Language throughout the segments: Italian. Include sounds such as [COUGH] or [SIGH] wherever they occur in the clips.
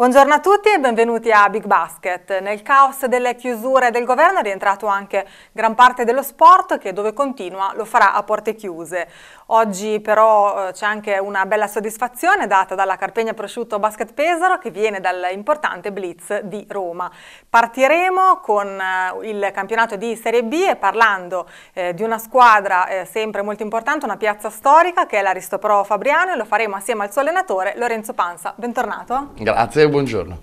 Buongiorno a tutti e benvenuti a Big Basket. Nel caos delle chiusure del governo è rientrato anche gran parte dello sport che dove continua lo farà a porte chiuse. Oggi però eh, c'è anche una bella soddisfazione data dalla Carpegna Prosciutto Basket Pesaro che viene dall'importante Blitz di Roma. Partiremo con eh, il campionato di Serie B e parlando eh, di una squadra eh, sempre molto importante, una piazza storica che è l'Aristopro Fabriano e lo faremo assieme al suo allenatore Lorenzo Panza. Bentornato. Grazie e buongiorno.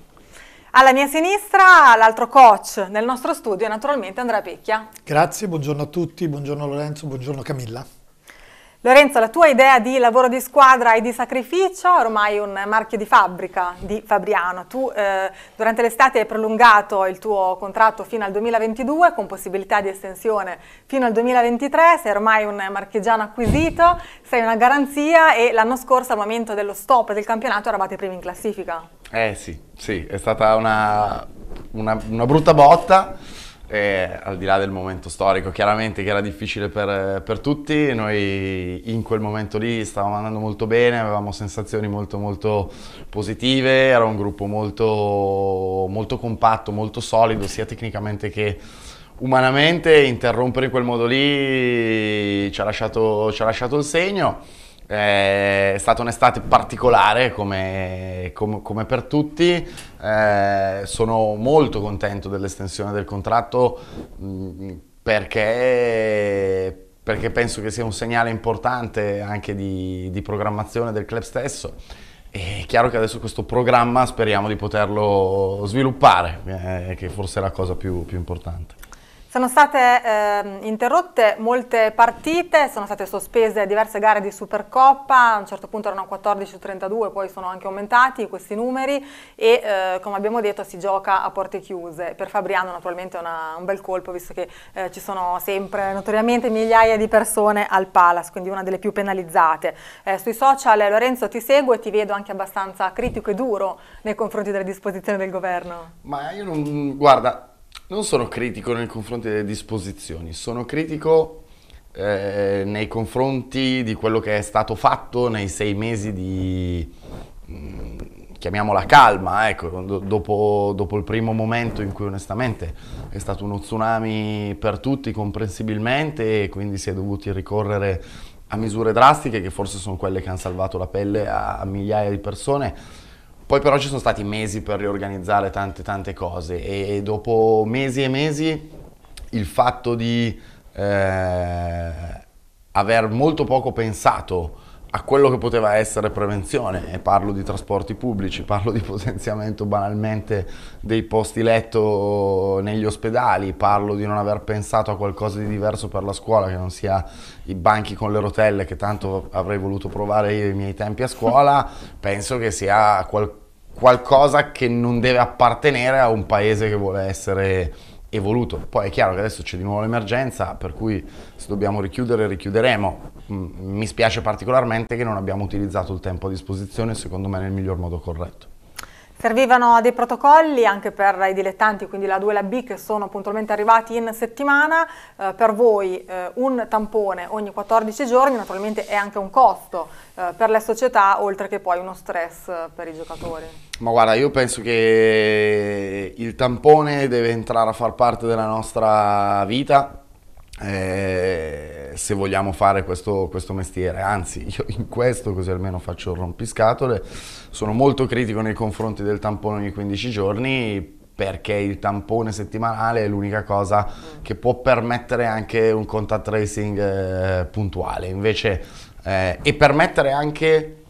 Alla mia sinistra l'altro coach nel nostro studio è naturalmente Andrea Pecchia. Grazie, buongiorno a tutti, buongiorno Lorenzo, buongiorno Camilla. Lorenzo, la tua idea di lavoro di squadra e di sacrificio è ormai un marchio di fabbrica di Fabriano. Tu eh, durante l'estate hai prolungato il tuo contratto fino al 2022 con possibilità di estensione fino al 2023, sei ormai un marchigiano acquisito, sei una garanzia e l'anno scorso al momento dello stop del campionato eravate primi in classifica. Eh sì, sì, è stata una, una, una brutta botta e al di là del momento storico, chiaramente che era difficile per, per, tutti, noi in quel momento lì stavamo andando molto bene, avevamo sensazioni molto molto positive, era un gruppo molto, molto compatto, molto solido sia tecnicamente che umanamente, interrompere in quel modo lì ci ha lasciato, ci ha lasciato il segno. Eh, è stata un'estate particolare come, come, come per tutti, eh, sono molto contento dell'estensione del contratto mm, perché, perché, penso che sia un segnale importante anche di, di programmazione del club stesso. È chiaro che adesso questo programma speriamo di poterlo sviluppare, eh, che forse è la cosa più, più importante. Sono state eh, interrotte molte partite, sono state sospese diverse gare di Supercoppa, a un certo punto erano 14 su 32, poi sono anche aumentati questi numeri e eh, come abbiamo detto si gioca a porte chiuse. Per Fabriano naturalmente è un bel colpo visto che eh, ci sono sempre notoriamente migliaia di persone al Palace, quindi una delle più penalizzate. Eh, sui social Lorenzo ti seguo e ti vedo anche abbastanza critico e duro nei confronti delle disposizioni del governo. Ma io non... guarda... Non sono critico nei confronti delle disposizioni, sono critico eh, nei confronti di quello che è stato fatto nei sei mesi di, mh, mm, chiamiamola calma, ecco, do, dopo, dopo, il primo momento in cui onestamente è stato uno tsunami per tutti comprensibilmente e quindi si è dovuti ricorrere a misure drastiche che forse sono quelle che hanno salvato la pelle a, a migliaia di persone poi però ci sono stati mesi per riorganizzare tante tante cose e dopo mesi e mesi il fatto di eh, aver molto poco pensato a quello che poteva essere prevenzione, e parlo di trasporti pubblici, parlo di potenziamento banalmente dei posti letto negli ospedali, parlo di non aver pensato a qualcosa di diverso per la scuola che non sia i banchi con le rotelle che tanto avrei voluto provare io ai miei tempi a scuola, [LAUGHS] penso che sia qual- qualcosa che non deve appartenere a un paese che vuole essere evoluto. Poi è chiaro che adesso c'è di nuovo l'emergenza, per cui se dobbiamo richiudere, richiuderemo. Mm, mi spiace particolarmente che non abbiamo utilizzato il tempo a disposizione, secondo me nel miglior modo corretto. Servivano dei protocolli anche per i dilettanti, quindi la 2 e la B che sono puntualmente arrivati in settimana. Eh, per voi eh, un tampone ogni 14 giorni naturalmente è anche un costo eh, per le società, oltre che poi uno stress eh, per i giocatori. Ma guarda, io penso che il tampone deve entrare a far parte della nostra vita eh, se vogliamo fare questo, questo, mestiere. Anzi, io in questo, così almeno faccio il rompiscatole, sono molto critico nei confronti del tampone ogni 15 giorni perché il tampone settimanale è l'unica cosa che può permettere anche un contact tracing eh, puntuale. Invece, eh, e permettere anche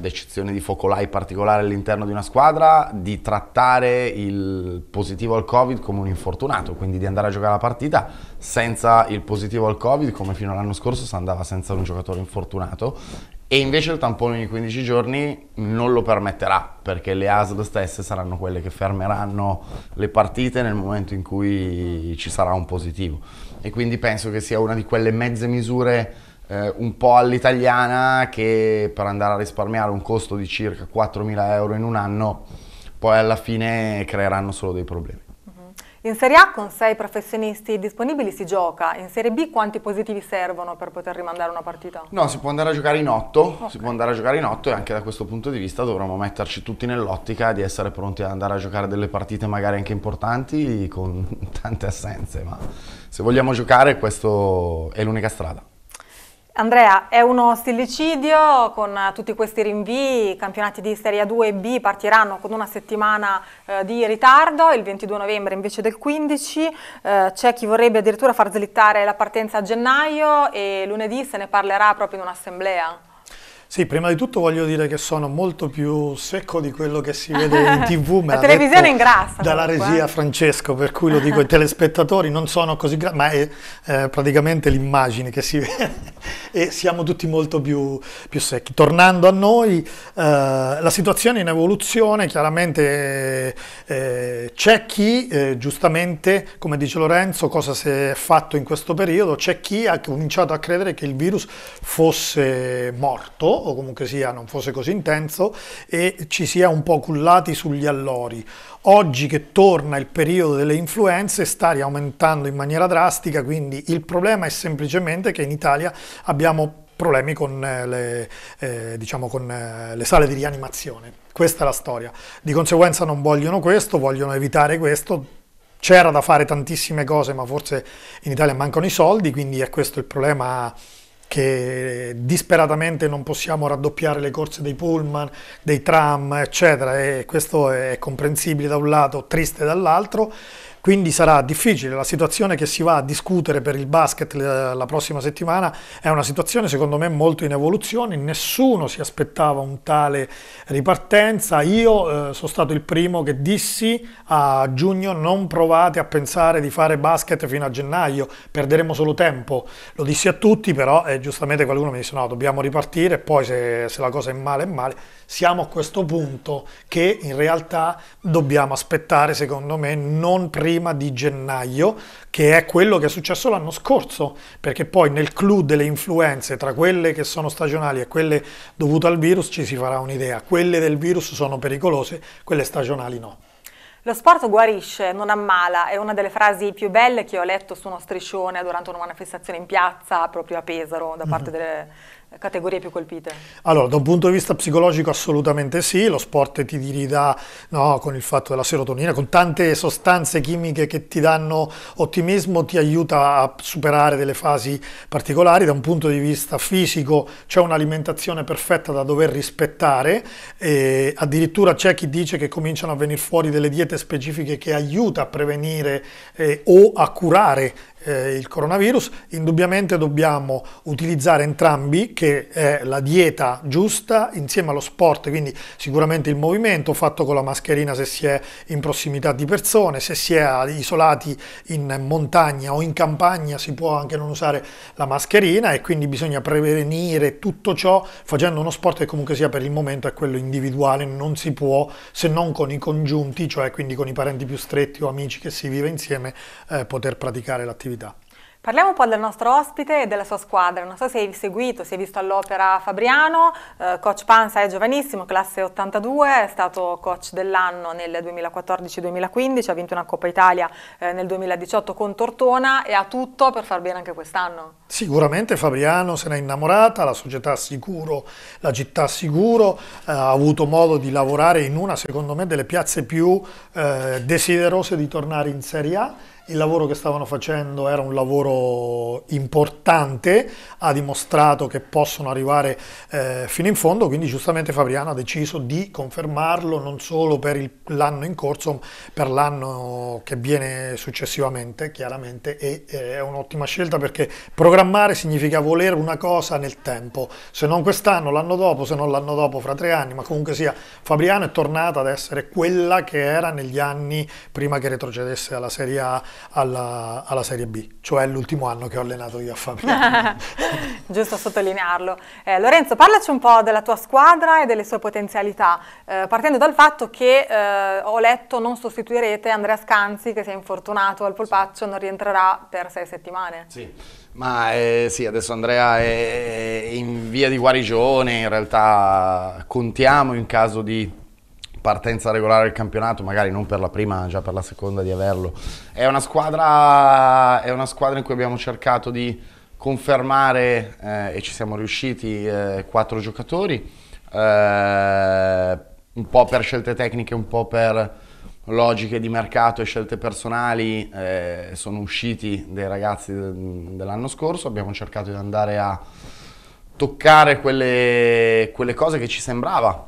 ad eccezione di focolai particolari all'interno di una squadra, di trattare il positivo al Covid come un infortunato, quindi di andare a giocare la partita senza il positivo al Covid, come fino all'anno scorso si andava senza un giocatore infortunato. E invece il tampone di 15 giorni non lo permetterà, perché le ASL stesse saranno quelle che fermeranno le partite nel momento in cui ci sarà un positivo. E quindi penso che sia una di quelle mezze misure eh, un po' all'italiana che per andare a risparmiare un costo di circa 4.000 euro in un anno poi alla fine creeranno solo dei problemi. Mhm. In Serie A con 6 professionisti disponibili si gioca, in Serie B quanti positivi servono per poter rimandare una partita? No, si può andare a giocare in 8, okay. si può andare a giocare in 8 e anche da questo punto di vista dovremmo metterci tutti nell'ottica di essere pronti ad andare a giocare delle partite magari anche importanti con [LAUGHS] tante assenze, ma se vogliamo giocare questa è l'unica strada. Andrea, è uno stillicidio con eh, tutti questi rinvii, i campionati di Serie A2 e B partiranno con una settimana eh, di ritardo, il 22 novembre invece del 15, eh, c'è chi vorrebbe addirittura far slittare la partenza a gennaio e lunedì se ne parlerà proprio in un'assemblea. Sì, prima di tutto voglio dire che sono molto più secco di quello che si vede in [LAUGHS] tv. Me la televisione in ingrassa. Dalla comunque. regia eh. Francesco, per cui lo dico ai [LAUGHS] telespettatori, non sono così grassi, ma è eh, praticamente l'immagine che si [LAUGHS] vede e siamo tutti molto più, più secchi. Tornando a noi, eh, la situazione è in evoluzione, chiaramente eh, c'è chi eh, giustamente, come dice Lorenzo, cosa si è fatto in questo periodo, c'è chi ha cominciato a credere che il virus fosse morto o comunque sia non fosse così intenso e ci si è un po' cullati sugli allori. Oggi che torna il periodo delle influenze sta riaumentando in maniera drastica, quindi il problema è semplicemente che in Italia abbiamo problemi con eh, le, eh, diciamo con eh, le sale di rianimazione. Questa è la storia. Di conseguenza non vogliono questo, vogliono evitare questo, c'era da fare tantissime cose, ma forse in Italia mancano i soldi, quindi è questo il problema che disperatamente non possiamo raddoppiare le corse dei pullman, dei tram, eccetera, e questo è comprensibile da un lato, triste dall'altro, quindi sarà difficile. La situazione che si va a discutere per il basket eh, la prossima settimana è una situazione secondo me molto in evoluzione, nessuno si aspettava un tale ripartenza, io eh, sono stato il primo che dissi a giugno non provate a pensare di fare basket fino a gennaio, perderemo solo tempo, lo dissi a tutti però eh, giustamente qualcuno mi disse no dobbiamo ripartire e poi se, se la cosa è male è male siamo a questo punto che in realtà dobbiamo aspettare, secondo me, non prima di gennaio, che è quello che è successo l'anno scorso, perché poi nel clou delle influenze, tra quelle che sono stagionali e quelle dovute al virus, ci si farà un'idea. Quelle del virus sono pericolose, quelle stagionali no. Lo sport guarisce, non ammala, è una delle frasi più belle che ho letto su uno striscione durante una manifestazione in piazza proprio a Pesaro da mm-hmm. parte mm -hmm. delle, categorie più colpite? Allora, da un punto di vista psicologico assolutamente sì, lo sport ti dirida no, con il fatto della serotonina, con tante sostanze chimiche che ti danno ottimismo, ti aiuta a superare delle fasi particolari, da un punto di vista fisico c'è un'alimentazione perfetta da dover rispettare, e addirittura c'è chi dice che cominciano a venire fuori delle diete specifiche che aiuta a prevenire eh, o a curare eh, il coronavirus, indubbiamente dobbiamo utilizzare entrambi, che è la dieta giusta insieme allo sport, quindi sicuramente il movimento fatto con la mascherina se si è in prossimità di persone, se si è isolati in montagna o in campagna si può anche non usare la mascherina e quindi bisogna prevenire tutto ciò facendo uno sport che comunque sia per il momento è quello individuale, non si può se non con i congiunti, cioè quindi con i parenti più stretti o amici che si vive insieme, eh, poter praticare l'attività attività. Parliamo un po' del nostro ospite e della sua squadra. Non so se hai seguito, se hai visto all'opera Fabriano. Eh, coach Panza è giovanissimo, classe 82, è stato coach dell'anno nel 2014-2015, ha vinto una Coppa Italia eh, nel 2018 con Tortona e ha tutto per far bene anche quest'anno. Sicuramente Fabriano se n'è innamorata, la società sicuro, la città sicuro, eh, ha avuto modo di lavorare in una, secondo me, delle piazze più eh, desiderose di tornare in Serie A il lavoro che stavano facendo era un lavoro importante, ha dimostrato che possono arrivare eh, fino in fondo, quindi giustamente Fabriano ha deciso di confermarlo non solo per l'anno in corso, ma per l'anno che viene successivamente, chiaramente, e eh, è un'ottima scelta perché programmare significa volere una cosa nel tempo, se non quest'anno, l'anno dopo, se non l'anno dopo, fra tre anni, ma comunque sia, Fabriano è tornata ad essere quella che era negli anni prima che retrocedesse alla Serie A alla, alla Serie B, cioè l'ultimo anno che ho allenato io a Fabriano. [LAUGHS] Giusto sottolinearlo. Eh, Lorenzo, parlaci un po' della tua squadra e delle sue potenzialità, eh, partendo dal fatto che eh, ho letto non sostituirete Andrea Scanzi che si è infortunato al polpaccio, non rientrerà per sei settimane. Sì. Ma eh, sì, adesso Andrea è in via di guarigione, in realtà contiamo in caso di partenza regolare del campionato, magari non per la prima, già per la seconda di averlo. È una squadra, è una squadra in cui abbiamo cercato di confermare eh, e ci siamo riusciti eh, quattro giocatori, eh, un po' per scelte tecniche, un po' per logiche di mercato e scelte personali, eh, sono usciti dei ragazzi de dell'anno scorso, abbiamo cercato di andare a toccare quelle, quelle cose che ci sembrava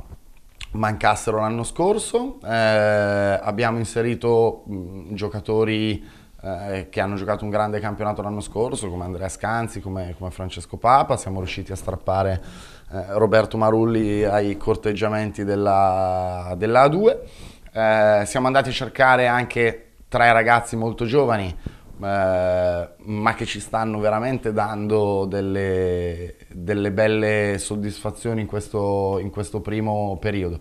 mancassero l'anno scorso. Eh, abbiamo inserito mh, mm, giocatori eh, che hanno giocato un grande campionato l'anno scorso, come Andrea Scanzi, come, come Francesco Papa. Siamo riusciti a strappare eh, Roberto Marulli ai corteggiamenti della, della A2. Eh, siamo andati a cercare anche tre ragazzi molto giovani eh, ma che ci stanno veramente dando delle, delle belle soddisfazioni in questo, in questo primo periodo.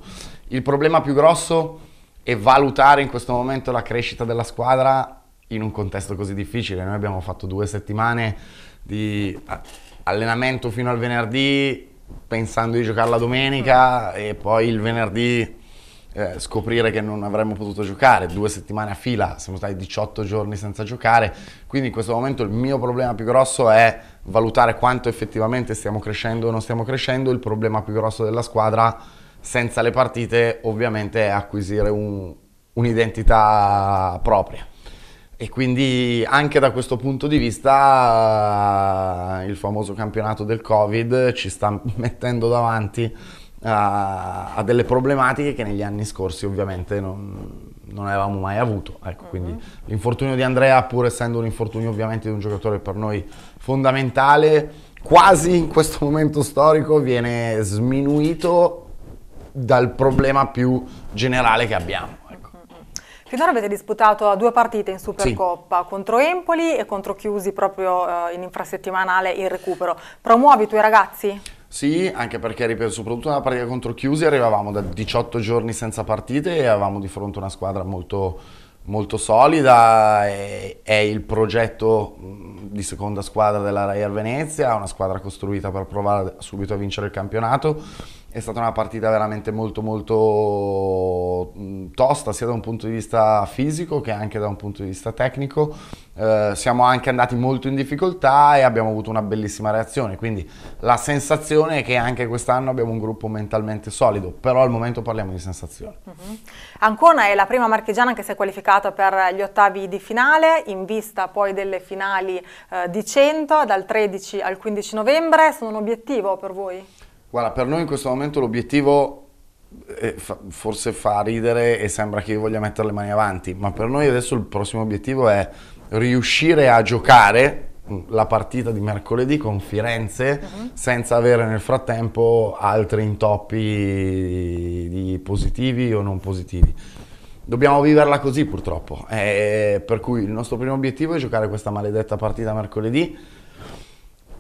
Il problema più grosso è valutare in questo momento la crescita della squadra in un contesto così difficile. Noi abbiamo fatto due settimane di allenamento fino al venerdì, pensando di giocare la domenica e poi il venerdì eh, scoprire che non avremmo potuto giocare, due settimane a fila, siamo stati 18 giorni senza giocare, quindi in questo momento il mio problema più grosso è valutare quanto effettivamente stiamo crescendo o non stiamo crescendo, il problema più grosso della squadra senza le partite ovviamente è acquisire un, un'identità propria. E quindi anche da questo punto di vista il famoso campionato del Covid ci sta [LAUGHS] mettendo davanti a, a, delle problematiche che negli anni scorsi ovviamente non, non avevamo mai avuto. Ecco, uh-huh. quindi mhm. l'infortunio di Andrea, pur essendo un infortunio ovviamente di un giocatore per noi fondamentale, quasi in questo momento storico viene sminuito dal problema più generale che abbiamo. Ecco. Mm, mm, mm. Finora avete disputato due partite in Supercoppa, sì. contro Empoli e contro Chiusi proprio uh, in infrasettimanale il recupero. Promuovi i tuoi ragazzi? Sì, anche perché, ripeto, soprattutto nella partita contro Chiusi arrivavamo da 18 giorni senza partite e avevamo di fronte una squadra molto, molto solida, è il progetto di seconda squadra della Real Venezia, una squadra costruita per provare subito a vincere il campionato è stata una partita veramente molto molto mm, tosta sia da un punto di vista fisico che anche da un punto di vista tecnico. Eh, siamo anche andati molto in difficoltà e abbiamo avuto una bellissima reazione, quindi la sensazione è che anche quest'anno abbiamo un gruppo mentalmente solido, però al momento parliamo di sensazione. Uh-huh. Mhm. Ancona è la prima marchigiana che si è qualificata per gli ottavi di finale, in vista poi delle finali eh, di 100 dal 13 al 15 novembre, sono un obiettivo per voi? Guarda, per noi in questo momento l'obiettivo eh, fa, forse fa ridere e sembra che io voglia mettere le mani avanti, ma per noi adesso il prossimo obiettivo è riuscire a giocare la partita di mercoledì con Firenze uh-huh. senza avere nel frattempo altri intoppi di positivi o non positivi. Dobbiamo viverla così purtroppo, eh, per cui il nostro primo obiettivo è giocare questa maledetta partita mercoledì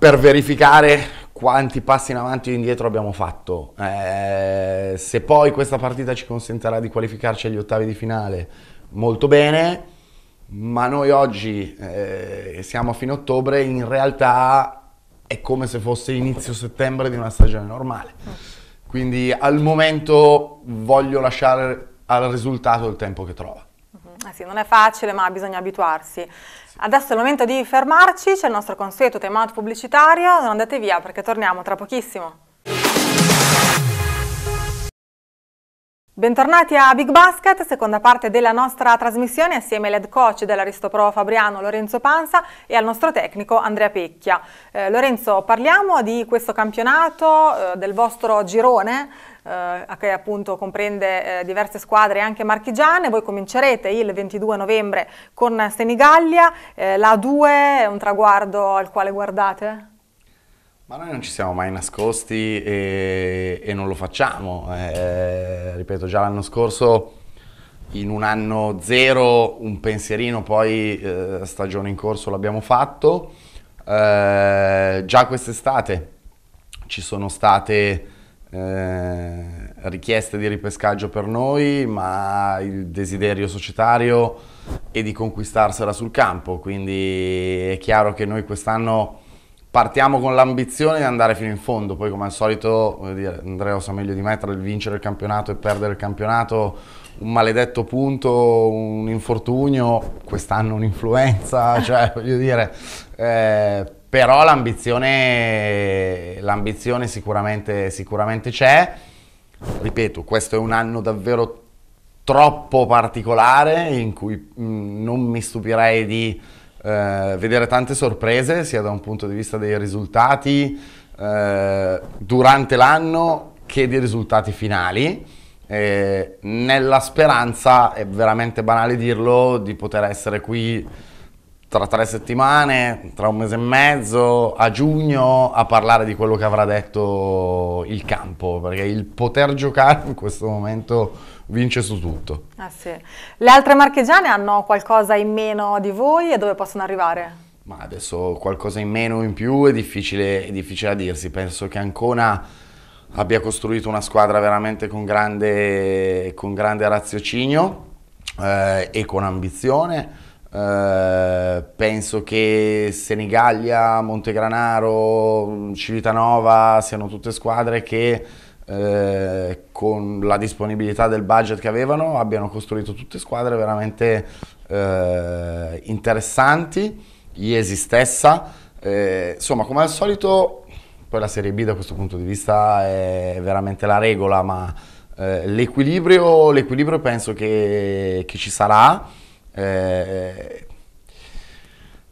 per verificare quanti passi in avanti o indietro abbiamo fatto. Eh, se poi questa partita ci consentirà di qualificarci agli ottavi di finale, molto bene, ma noi oggi eh, siamo a fine ottobre, in realtà è come se fosse inizio settembre di una stagione normale. Quindi al momento voglio lasciare al risultato il tempo che trova. Eh sì, non è facile, ma bisogna abituarsi. Adesso è il momento di fermarci, c'è il nostro consueto time out pubblicitario, non andate via perché torniamo tra pochissimo. Bentornati a Big Basket, seconda parte della nostra trasmissione assieme all'head coach dell'Aristopro Fabriano Lorenzo Panza e al nostro tecnico Andrea Pecchia. Eh, Lorenzo, parliamo di questo campionato, eh, del vostro girone eh, che appunto comprende eh, diverse squadre anche marchigiane. Voi comincerete il 22 novembre con Senigallia, eh, la 2 è un traguardo al quale guardate? Ma noi non ci siamo mai nascosti e, e non lo facciamo. Eh, ripeto, già l'anno scorso in un anno zero un pensierino, poi eh, stagione in corso l'abbiamo fatto. Eh, già quest'estate ci sono state eh, richieste di ripescaggio per noi, ma il desiderio societario è di conquistarsela sul campo, quindi è chiaro che noi quest'anno partiamo con l'ambizione di andare fino in fondo, poi come al solito dire, Andrea lo sa meglio di me tra il vincere il campionato e perdere il campionato, un maledetto punto, un infortunio, quest'anno un'influenza, [LAUGHS] cioè voglio dire... Eh, però l'ambizione, sicuramente, sicuramente, c'è. Ripeto, questo è un anno davvero troppo particolare in cui mh, mm, non mi stupirei di eh, vedere tante sorprese, sia da un punto di vista dei risultati eh, durante l'anno che dei risultati finali. Eh, nella speranza, è veramente banale dirlo, di poter essere qui tra tre settimane, tra un mese e mezzo, a giugno, a parlare di quello che avrà detto il campo, perché il poter giocare in questo momento vince su tutto. Ah, sì. Le altre marchigiane hanno qualcosa in meno di voi e dove possono arrivare? Ma adesso qualcosa in meno o in più è difficile, è difficile a dirsi, penso che Ancona abbia costruito una squadra veramente con grande, con grande raziocinio eh, e con ambizione eh, penso che Senigallia, Montegranaro, Civitanova siano tutte squadre che uh, con la disponibilità del budget che avevano abbiano costruito tutte squadre veramente uh, interessanti, Iesi stessa, insomma come al solito poi la Serie B da questo punto di vista è veramente la regola ma l'equilibrio, l'equilibrio penso che, che ci sarà eh,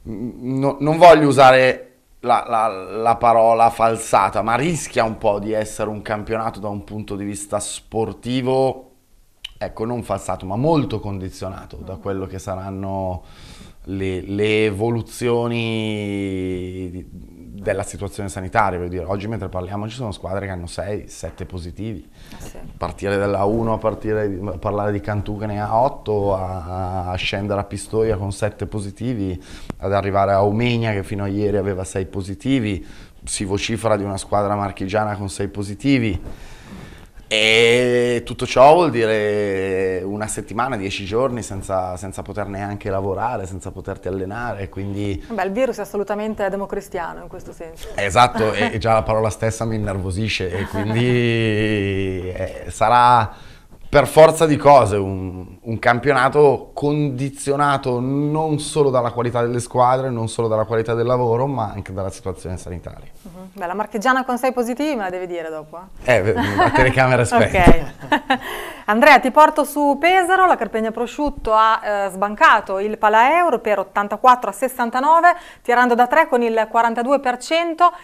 no, non voglio usare la, la, la, parola falsata, ma rischia un po' di essere un campionato da un punto di vista sportivo, ecco, non falsato, ma molto condizionato da quello che saranno le, le evoluzioni. Di, della situazione sanitaria, voglio dire, oggi mentre parliamo ci sono squadre che hanno 6-7 positivi, ah, sì. partire dalla 1 a, partire, parlare di Cantù che ne ha 8, a, a, scendere a Pistoia con 7 positivi, ad arrivare a Omegna che fino a ieri aveva 6 positivi, si vocifera di una squadra marchigiana con 6 positivi. E tutto ciò vuol dire una settimana, dieci giorni senza, senza poter neanche lavorare, senza poterti allenare, quindi... Beh, il virus è assolutamente democristiano in questo senso. Esatto, [LAUGHS] e già la parola stessa mi innervosisce, e quindi eh, sarà per forza di cose un, un, campionato condizionato non solo dalla qualità delle squadre, non solo dalla qualità del lavoro, ma anche dalla situazione sanitaria. Uh-huh. Mhm. Beh, la marchigiana con 6 positivi me la devi dire dopo. Eh, eh la telecamera aspetta. [LAUGHS] [LAUGHS] Andrea, ti porto su Pesaro, la Carpegna Prosciutto ha eh, sbancato il Palaeuro per 84 a 69, tirando da 3 con il 42%,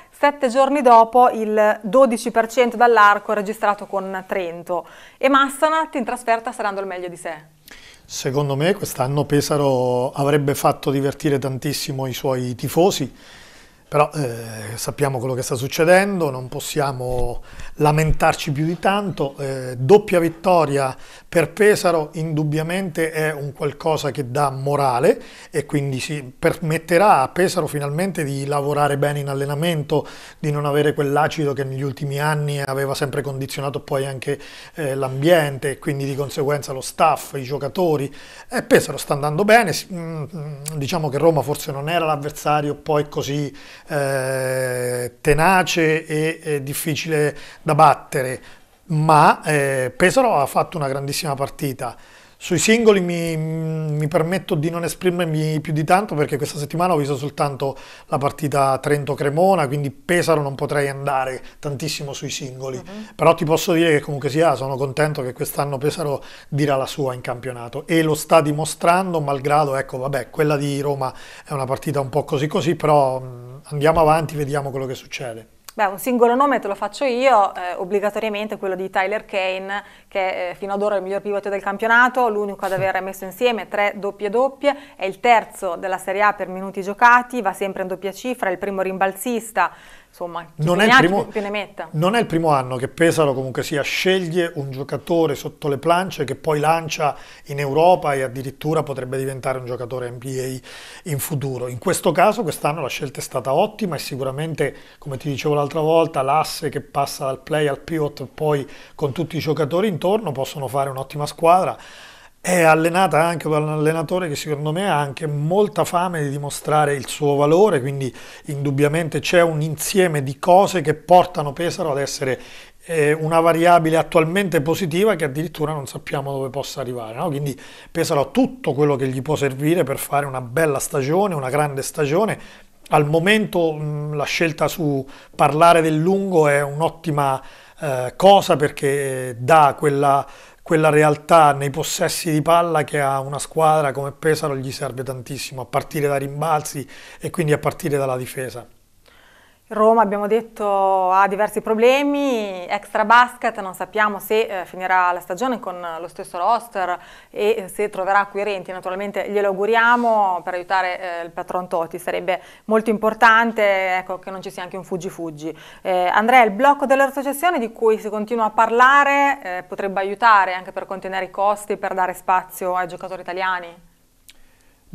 sette giorni dopo il 12% dall'arco registrato con Trento. E Massano campionati in trasferta saranno il meglio di sé? Secondo me quest'anno Pesaro avrebbe fatto divertire tantissimo i suoi tifosi, però eh, sappiamo quello che sta succedendo, non possiamo lamentarci più di tanto. Eh, doppia vittoria per Pesaro indubbiamente è un qualcosa che dà morale e quindi si permetterà a Pesaro finalmente di lavorare bene in allenamento, di non avere quell'acido che negli ultimi anni aveva sempre condizionato poi anche eh, l'ambiente e quindi di conseguenza lo staff, i giocatori. E Pesaro sta andando bene, mm, mm, diciamo che Roma forse non era l'avversario poi così eh, tenace e, e difficile da battere, ma eh, Pesaro ha fatto una grandissima partita. Sui singoli mi, mi, permetto di non esprimermi più di tanto perché questa settimana ho visto soltanto la partita Trento-Cremona, quindi Pesaro non potrei andare tantissimo sui singoli. Uh-huh. Però ti posso dire che comunque sia, sono contento che quest'anno Pesaro dirà la sua in campionato e lo sta dimostrando, malgrado, ecco, vabbè, quella di Roma è una partita un po' così così, però mm, andiamo avanti, vediamo quello che succede. Beh, un singolo nome te lo faccio io, eh, obbligatoriamente quello di Tyler Kane, che eh, fino ad ora è il miglior pivote del campionato, l'unico ad aver messo insieme tre doppie doppie, è il terzo della Serie A per minuti giocati, va sempre in doppia cifra, è il primo rimbalzista insomma, non è, ne primo, ne non è, il primo, anno che Pesaro comunque sia sceglie un giocatore sotto le planche che poi lancia in Europa e addirittura potrebbe diventare un giocatore NBA in futuro. In questo caso quest'anno la scelta è stata ottima e sicuramente, come ti dicevo l'altra volta, l'asse che passa dal play al pivot poi con tutti i giocatori intorno possono fare un'ottima squadra è allenata anche da un allenatore che secondo me ha anche molta fame di dimostrare il suo valore, quindi indubbiamente c'è un insieme di cose che portano Pesaro ad essere eh, una variabile attualmente positiva che addirittura non sappiamo dove possa arrivare. No? Quindi Pesaro ha tutto quello che gli può servire per fare una bella stagione, una grande stagione. Al momento la scelta su parlare del lungo è un'ottima eh, cosa perché eh, dà quella quella realtà nei possessi di palla che a una squadra come Pesaro gli serve tantissimo, a partire dai rimbalzi e quindi a partire dalla difesa. Roma, abbiamo detto, ha diversi problemi, extra basket, non sappiamo se eh, finirà la stagione con lo stesso roster e eh, se troverà acquirenti, naturalmente glielo auguriamo per aiutare eh, il patron Totti, sarebbe molto importante ecco, che non ci sia anche un fuggi-fuggi. Eh, Andrea, il blocco della retrocessione di cui si continua a parlare eh, potrebbe aiutare anche per contenere i costi, per dare spazio ai giocatori italiani?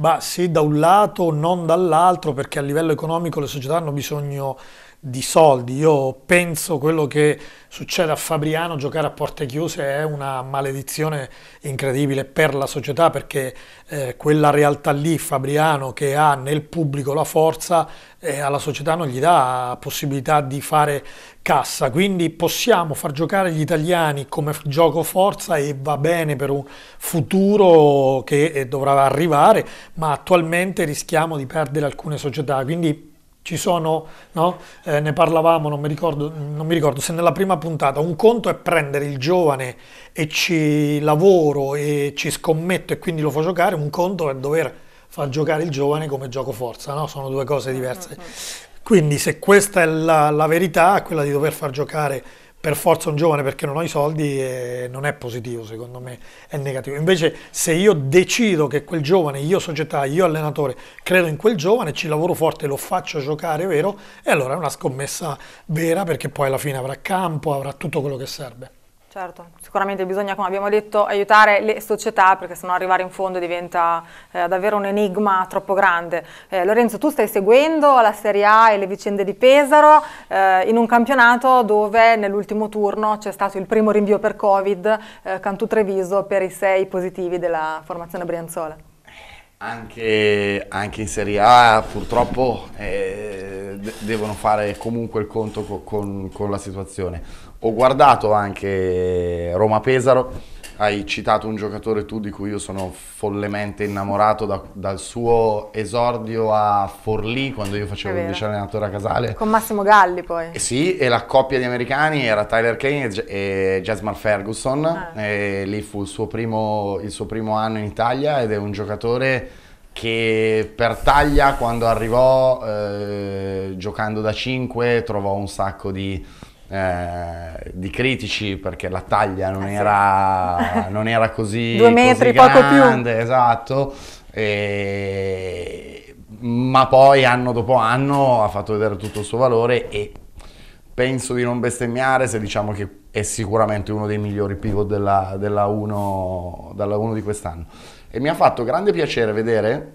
Bah, sì da un lato, non dall'altro, perché a livello economico le società hanno bisogno di soldi. Io penso quello che succede a Fabriano, giocare a porte chiuse è una maledizione incredibile per la società perché eh, quella realtà lì, Fabriano, che ha nel pubblico la forza, eh, alla società non gli dà possibilità di fare cassa. Quindi possiamo far giocare gli italiani come gioco forza e va bene per un futuro che eh, dovrà arrivare, ma attualmente rischiamo di perdere alcune società. Quindi ci sono, no? eh, ne parlavamo, non mi, ricordo, non mi ricordo se nella prima puntata, un conto è prendere il giovane e ci lavoro e ci scommetto e quindi lo fa giocare, un conto è dover far giocare il giovane come gioco forza, no? sono due cose diverse. Ah, ah, ah. Quindi se questa è la, la verità, quella di dover far giocare per forza un giovane perché non ho i soldi eh, non è positivo secondo me, è negativo. Invece se io decido che quel giovane, io società, io allenatore, credo in quel giovane, ci lavoro forte, lo faccio giocare, vero? E allora è una scommessa vera perché poi alla fine avrà campo, avrà tutto quello che serve. Certo, sicuramente bisogna, come abbiamo detto, aiutare le società perché sennò arrivare in fondo diventa eh, davvero un enigma troppo grande. Eh, Lorenzo, tu stai seguendo la Serie A e le vicende di Pesaro eh, in un campionato dove nell'ultimo turno c'è stato il primo rinvio per Covid, eh, Cantù Treviso per i sei positivi della formazione Brianzola. Anche, anche in Serie A purtroppo eh, devono fare comunque il conto con, con la situazione ho guardato anche Roma-Pesaro, hai citato un giocatore tu di cui io sono follemente innamorato da, dal suo esordio a Forlì quando io facevo il vice allenatore a Casale. Con Massimo Galli poi. Eh sì, e la coppia di americani era Tyler Kane e, Jasmine Ferguson, ah. e lì fu il suo, primo, il suo primo anno in Italia ed è un giocatore che per taglia quando arrivò eh, giocando da 5 trovò un sacco di eh, di critici perché la taglia non, ah, era, non era così [LAUGHS] Due metri, così grande, poco più. esatto. E, ma poi anno dopo anno ha fatto vedere tutto il suo valore e penso di non bestemmiare se diciamo che è sicuramente uno dei migliori pivot della, della 1, della 1 di quest'anno. E mi ha fatto grande piacere vedere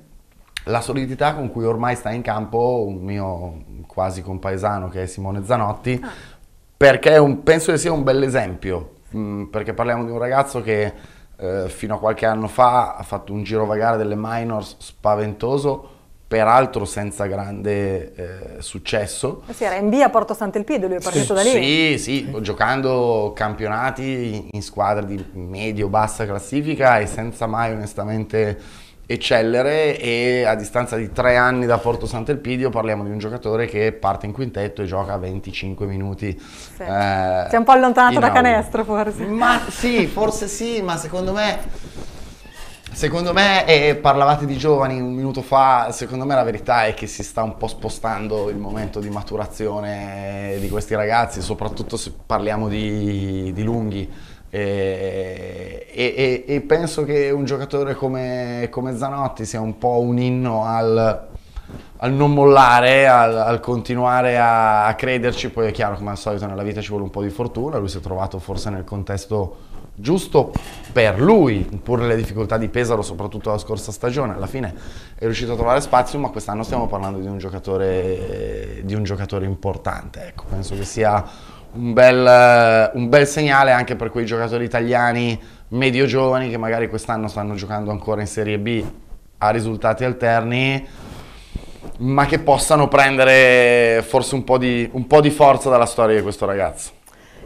la solidità con cui ormai sta in campo un mio quasi compaesano che è Simone Zanotti. Ah perché un, penso che sia un bell'esempio, mm, perché parliamo di un ragazzo che eh, fino a qualche anno fa ha fatto un girovagare delle minors spaventoso, peraltro senza grande eh, successo. Eh sì, era in via Porto Sant'Elpidio, lui è partito sì, da lì. Sì, sì, giocando campionati in squadre di medio-bassa classifica e senza mai onestamente eccellere e a distanza di tre anni da Porto Sant'Elpidio parliamo di un giocatore che parte in quintetto e gioca 25 minuti. Sì. Eh, si è un po' allontanato da canestro forse. Ma sì, forse sì, ma secondo me... Secondo me, eh, parlavate di giovani un minuto fa, secondo me la verità è che si sta un po' spostando il momento di maturazione di questi ragazzi, soprattutto se parliamo di, di lunghi. Eh, e, e, e, penso che un giocatore come, come, Zanotti sia un po' un inno al, al non mollare, al, al continuare a, a, crederci. Poi è chiaro, come al solito, nella vita ci vuole un po' di fortuna. Lui si è trovato forse nel contesto giusto per lui, pur le difficoltà di Pesaro, soprattutto la scorsa stagione. Alla fine è riuscito a trovare spazio, ma quest'anno stiamo parlando di un giocatore, di un giocatore importante. Ecco, penso che sia un bel, eh, un bel segnale anche per quei giocatori italiani medio giovani che magari quest'anno stanno giocando ancora in Serie B a risultati alterni ma che possano prendere forse un po, di, un po' di, forza dalla storia di questo ragazzo.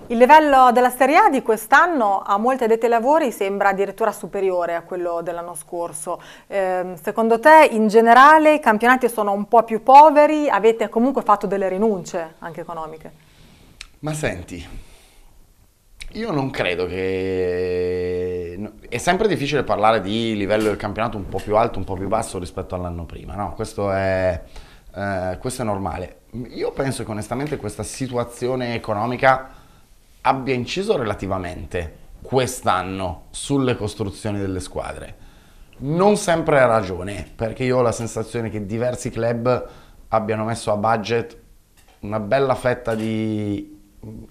Il livello della Serie A di quest'anno a molti addetti ai lavori sembra addirittura superiore a quello dell'anno scorso. Eh, secondo te in generale i campionati sono un po' più poveri? Avete comunque fatto delle rinunce anche economiche? Ma senti, io non credo che... È sempre difficile parlare di livello del campionato un po' più alto, un po' più basso rispetto all'anno prima, no? Questo è, eh, questo è normale. Io penso che onestamente questa situazione economica abbia inciso relativamente quest'anno sulle costruzioni delle squadre. Non sempre ha ragione, perché io ho la sensazione che diversi club abbiano messo a budget una bella fetta di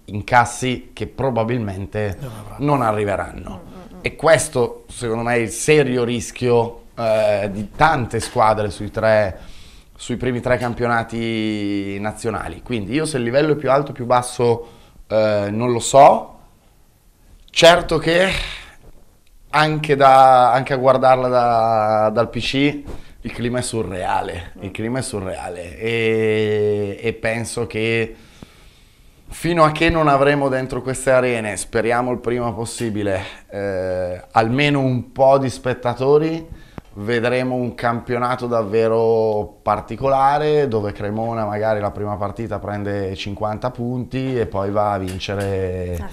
incassi che probabilmente non, non arriveranno. Mm-hmm. E questo secondo me è il serio rischio eh, di tante squadre sui, tre, sui primi tre campionati nazionali. Quindi io se il livello è più alto o più basso eh, non lo so. Certo che anche, da, anche a guardarla da, dal PC il clima è surreale, il clima è surreale e, e penso che Fino a che non avremo dentro queste arene, speriamo il prima possibile, eh, almeno un po' di spettatori, vedremo un campionato davvero particolare dove Cremona magari la prima partita prende 50 punti e poi va a vincere ah,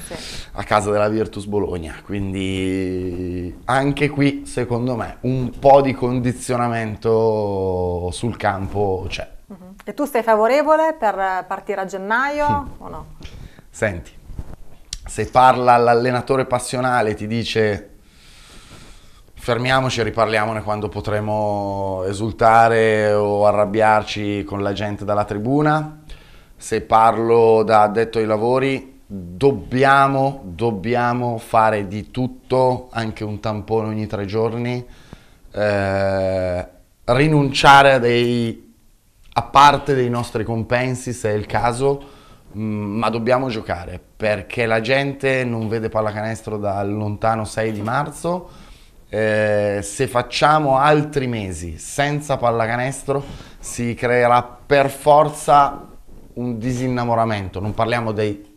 a casa della Virtus Bologna. Quindi anche qui secondo me un po' di condizionamento sul campo c'è. E tu sei favorevole per partire a gennaio mm. o no? Senti, se parla l'allenatore passionale ti dice fermiamoci e riparliamone quando potremo esultare o arrabbiarci con la gente dalla tribuna, se parlo da addetto ai lavori dobbiamo, dobbiamo fare di tutto, anche un tampone ogni tre giorni, eh, rinunciare a dei a parte dei nostri compensi se è il caso, mm, ma dobbiamo giocare perché la gente non vede pallacanestro dal lontano 6 di marzo. Eh, se facciamo altri mesi senza pallacanestro si creerà per forza un disinnamoramento. Non parliamo dei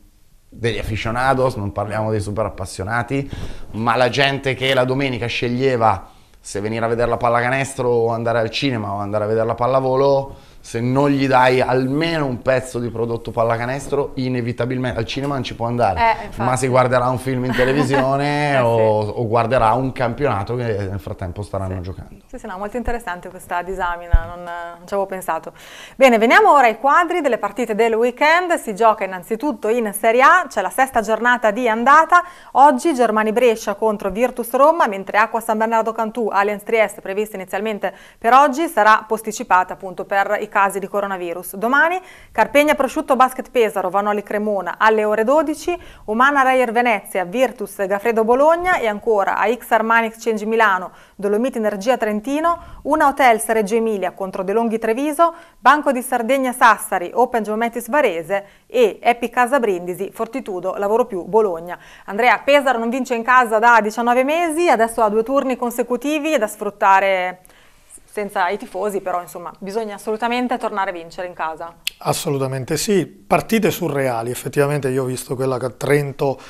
degli aficionados, non parliamo dei super appassionati, ma la gente che la domenica sceglieva se venire a vedere la pallacanestro o andare al cinema o andare a vedere la pallavolo se non gli dai almeno un pezzo di prodotto pallacanestro, inevitabilmente al cinema non ci può andare, eh, ma si guarderà un film in televisione [LAUGHS] eh, o, sì. o, guarderà un campionato che nel frattempo staranno sì. giocando. Sì, sì, no, molto interessante questa disamina, non, non ci avevo pensato. Bene, veniamo ora ai quadri delle partite del weekend, si gioca innanzitutto in Serie A, c'è la sesta giornata di andata, oggi Germani-Brescia contro Virtus Roma, mentre Acqua San Bernardo Cantù, Allianz Trieste, prevista inizialmente per oggi, sarà posticipata appunto per i campi casi di coronavirus. Domani Carpegna Prosciutto Basket Pesaro, Vanoli Cremona alle ore 12, Umana Rayer Venezia, Virtus Gaffredo Bologna e ancora AX Armani Exchange Milano, Dolomiti Energia Trentino, Una Hotels Reggio Emilia contro De Longhi Treviso, Banco di Sardegna Sassari, Open Geometis Varese e Epi Casa Brindisi, Fortitudo Lavoro Più Bologna. Andrea Pesaro non vince in casa da 19 mesi, adesso ha due turni consecutivi da sfruttare assistenza ai tifosi, però insomma bisogna assolutamente tornare a vincere in casa. Assolutamente sì, partite surreali, effettivamente io ho visto quella che Trento...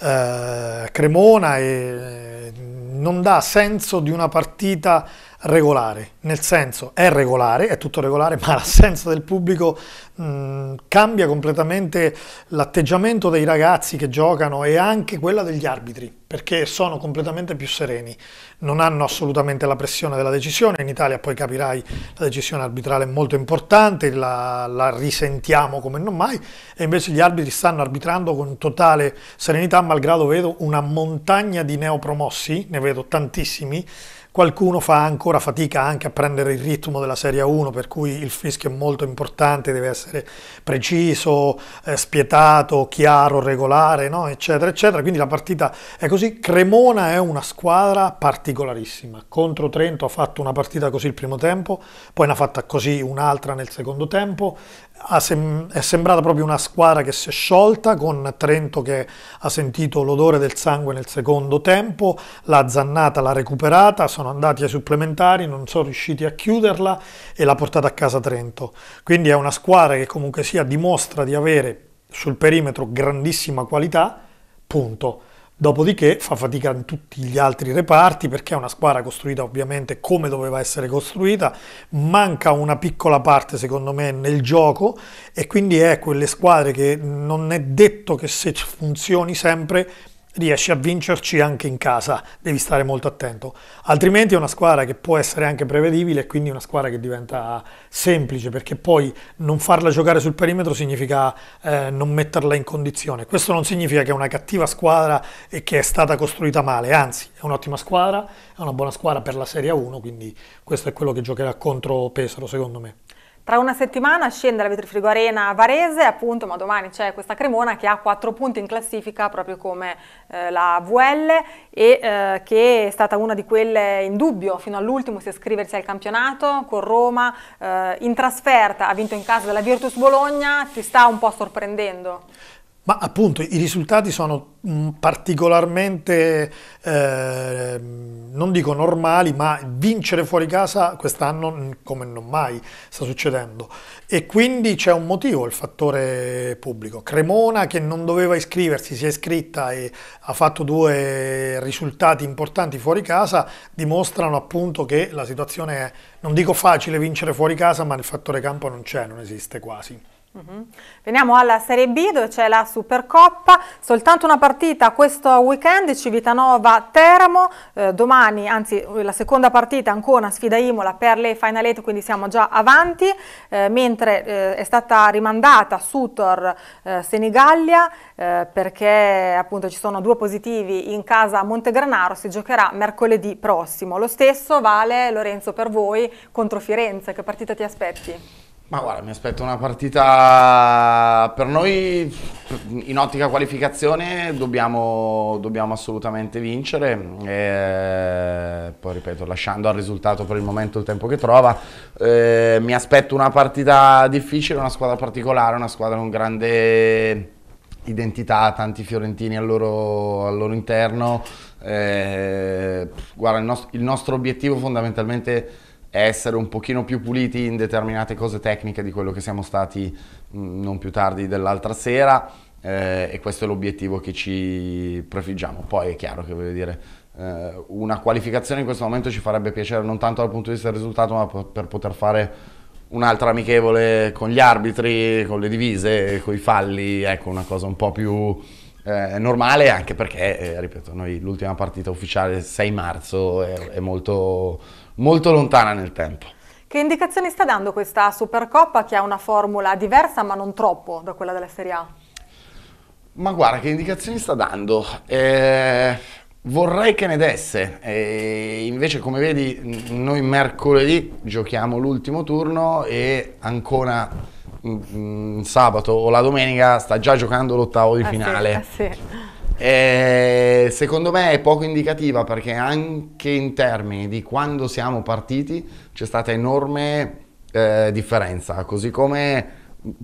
Eh, Cremona e non dà senso di una partita regolare, nel senso è regolare, è tutto regolare, [LAUGHS] ma l'assenza del pubblico mh, cambia completamente l'atteggiamento dei ragazzi che giocano e anche quella degli arbitri, perché sono completamente più sereni, non hanno assolutamente la pressione della decisione, in Italia poi capirai la decisione arbitrale è molto importante, la, la risentiamo come non mai, e invece gli arbitri stanno arbitrando con totale serenità, malgrado vedo una montagna di neopromossi, ne vedo tantissimi, qualcuno fa ancora fatica anche a prendere il ritmo della Serie 1, per cui il fischio è molto importante, deve essere preciso, eh, spietato, chiaro, regolare, no? eccetera, eccetera. Quindi la partita è così. Cremona è una squadra particolarissima. Contro Trento ha fatto una partita così il primo tempo, poi ne ha fatta così un'altra nel secondo tempo sem- è sembrata proprio una squadra che si è sciolta, con Trento che ha sentito l'odore del sangue nel secondo tempo, la Zannata l'ha recuperata, sono andati ai supplementari, non sono riusciti a chiuderla e l'ha portata a casa Trento. Quindi è una squadra che comunque sia dimostra di avere sul perimetro grandissima qualità, punto Dopodiché fa fatica in tutti gli altri reparti perché è una squadra costruita ovviamente come doveva essere costruita, manca una piccola parte secondo me nel gioco e quindi è quelle squadre che non è detto che se funzioni sempre riesci a vincerci anche in casa, devi stare molto attento. Altrimenti è una squadra che può essere anche prevedibile e quindi una squadra che diventa semplice, perché poi non farla giocare sul perimetro significa eh, non metterla in condizione. Questo non significa che è una cattiva squadra e che è stata costruita male, anzi è un'ottima squadra, è una buona squadra per la Serie 1, quindi questo è quello che giocherà contro Pesaro secondo me. Tra una settimana scende la Vetrifrigo Arena a Varese, appunto, ma domani c'è questa Cremona che ha quattro punti in classifica, proprio come eh, la VL, e eh, che è stata una di quelle in dubbio fino all'ultimo se iscriversi al campionato, con Roma eh, in trasferta, ha vinto in casa della Virtus Bologna, ti sta un po' sorprendendo? Ma appunto i risultati sono mm, particolarmente, eh, non dico normali, ma vincere fuori casa quest'anno mm, come non mai sta succedendo. E quindi c'è un motivo, il fattore pubblico. Cremona che non doveva iscriversi, si è iscritta e ha fatto due risultati importanti fuori casa, dimostrano appunto che la situazione è, non dico facile vincere fuori casa, ma il fattore campo non c'è, non esiste quasi. Mhm. Veniamo alla Serie B dove c'è la Supercoppa, soltanto una partita questo weekend, Civitanova-Teramo, eh, domani, anzi la seconda partita ancora sfida Imola per le Final 8, quindi siamo già avanti, eh, mentre eh, è stata rimandata Sutor-Senigallia eh, eh, perché appunto ci sono due positivi in casa a Montegranaro, si giocherà mercoledì prossimo. Lo stesso vale Lorenzo per voi contro Firenze, che partita ti aspetti? Ma guarda, mi aspetto una partita per noi in ottica qualificazione dobbiamo, dobbiamo assolutamente vincere, e poi ripeto lasciando al risultato per il momento il tempo che trova, eh, mi aspetto una partita difficile, una squadra particolare, una squadra con grande identità, tanti fiorentini al loro, al loro interno, eh, guarda il, nost il nostro obiettivo fondamentalmente è essere un pochino più puliti in determinate cose tecniche di quello che siamo stati mh, mm, non più tardi dell'altra sera eh, e questo è l'obiettivo che ci prefiggiamo. Poi è chiaro che voglio dire, eh, una qualificazione in questo momento ci farebbe piacere non tanto dal punto di vista del risultato, ma po- per poter fare un'altra amichevole con gli arbitri, con le divise, con i falli, ecco una cosa un po' più eh, normale anche perché, eh, ripeto, noi l'ultima partita ufficiale 6 marzo è, è molto molto lontana nel tempo. Che indicazioni sta dando questa Supercoppa che ha una formula diversa ma non troppo da quella della Serie A? Ma guarda che indicazioni sta dando? Eh, vorrei che ne desse, eh, invece come vedi noi mercoledì giochiamo l'ultimo turno e Ancona mm, mm, sabato o la domenica sta già giocando l'ottavo di ah, finale. Ah, sì, eh sì. E eh, secondo me è poco indicativa perché anche in termini di quando siamo partiti c'è stata enorme eh, differenza, così come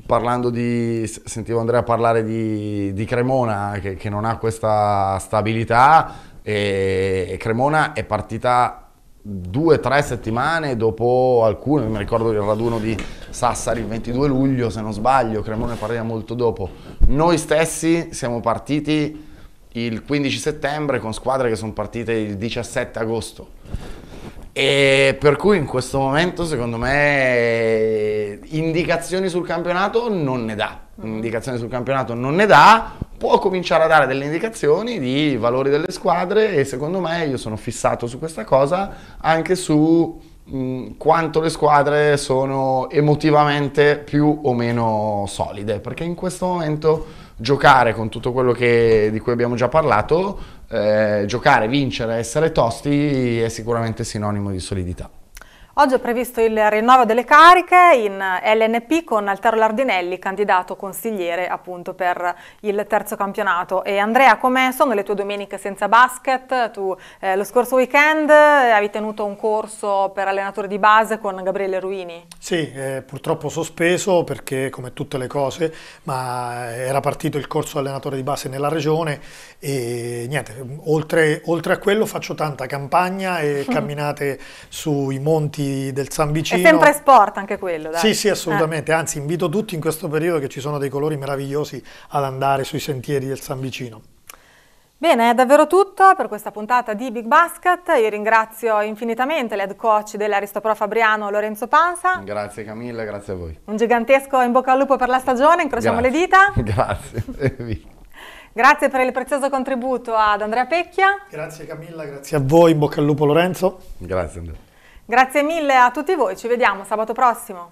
parlando di, sentivo Andrea parlare di, di Cremona che, che, non ha questa stabilità e, Cremona è partita due o tre settimane dopo alcune, mi ricordo il raduno di Sassari il 22 luglio se non sbaglio, Cremona partiva molto dopo, noi stessi siamo partiti il 15 settembre con squadre che sono partite il 17 agosto. E per cui in questo momento, secondo me, indicazioni sul campionato non ne dà. Mm-hmm. Indicazioni sul campionato non ne dà, può cominciare a dare delle indicazioni di valori delle squadre e secondo me io sono fissato su questa cosa anche su mh, mm, quanto le squadre sono emotivamente più o meno solide, perché in questo momento giocare con tutto quello che, di cui abbiamo già parlato, eh, giocare, vincere, essere tosti è sicuramente sinonimo di solidità. Oggi è previsto il rinnovo delle cariche in LNP con Altero Lardinelli, candidato consigliere appunto per il terzo campionato. E Andrea, come sono le tue domeniche senza basket? Tu eh, lo scorso weekend eh, avevi tenuto un corso per allenatore di base con Gabriele Ruini. Sì, eh, purtroppo sospeso perché come tutte le cose, ma eh, era partito il corso allenatore di base nella regione e niente, oltre, oltre a quello faccio tanta campagna e [LAUGHS] camminate sui monti eventi del San Vicino. È sempre sport anche quello, dai. Sì, sì, assolutamente. Eh. Anzi, invito tutti in questo periodo che ci sono dei colori meravigliosi ad andare sui sentieri del San Vicino. Bene, è davvero tutto per questa puntata di Big Basket. Io ringrazio infinitamente l'head coach dell'Aristopro Fabriano Lorenzo Panza. Grazie Camilla, grazie a voi. Un gigantesco in bocca al lupo per la stagione, incrociamo grazie. le dita. Grazie. [LAUGHS] [LAUGHS] grazie per il prezioso contributo ad Andrea Pecchia. Grazie Camilla, grazie a voi, in bocca al lupo Lorenzo. Grazie Andrea. Grazie mille a tutti voi, ci vediamo sabato prossimo.